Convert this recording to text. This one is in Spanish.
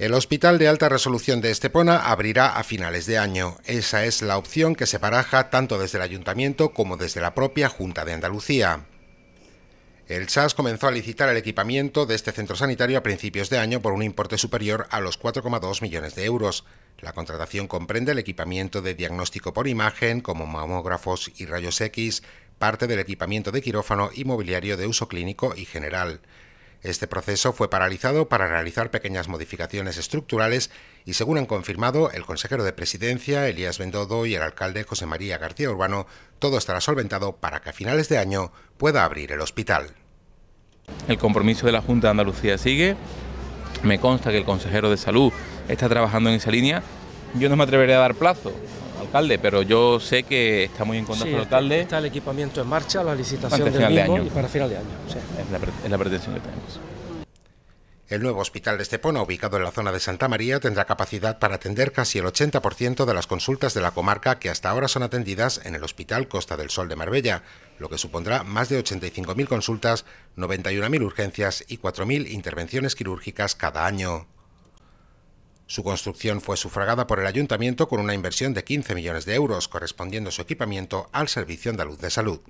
El hospital de alta resolución de Estepona abrirá a finales de año. Esa es la opción que se baraja tanto desde el ayuntamiento como desde la propia Junta de Andalucía. El SAS comenzó a licitar el equipamiento de este centro sanitario a principios de año por un importe superior a los 4,2 millones de euros. La contratación comprende el equipamiento de diagnóstico por imagen, como mamógrafos y rayos X, parte del equipamiento de quirófano y mobiliario de uso clínico y general. Este proceso fue paralizado para realizar pequeñas modificaciones estructurales y, según han confirmado el consejero de presidencia, Elías Bendodo, y el alcalde José María García Urbano, todo estará solventado para que a finales de año pueda abrir el hospital. El compromiso de la Junta de Andalucía sigue. Me consta que el consejero de salud está trabajando en esa línea. Yo no me atreveré a dar plazo alcalde, pero yo sé que está muy en contacto con el alcalde. Está el equipamiento en marcha, la licitación del de año. y para final de año. Sí. la, es la pretensión que tenemos. El nuevo hospital de Estepona, ubicado en la zona de Santa María, tendrá capacidad para atender casi el 80% de las consultas de la comarca que hasta ahora son atendidas en el Hospital Costa del Sol de Marbella, lo que supondrá más de 85.000 consultas, 91.000 urgencias y 4.000 intervenciones quirúrgicas cada año. Su construcción fue sufragada por el ayuntamiento con una inversión de 15 millones de euros, correspondiendo su equipamiento al Servicio Andaluz de Salud.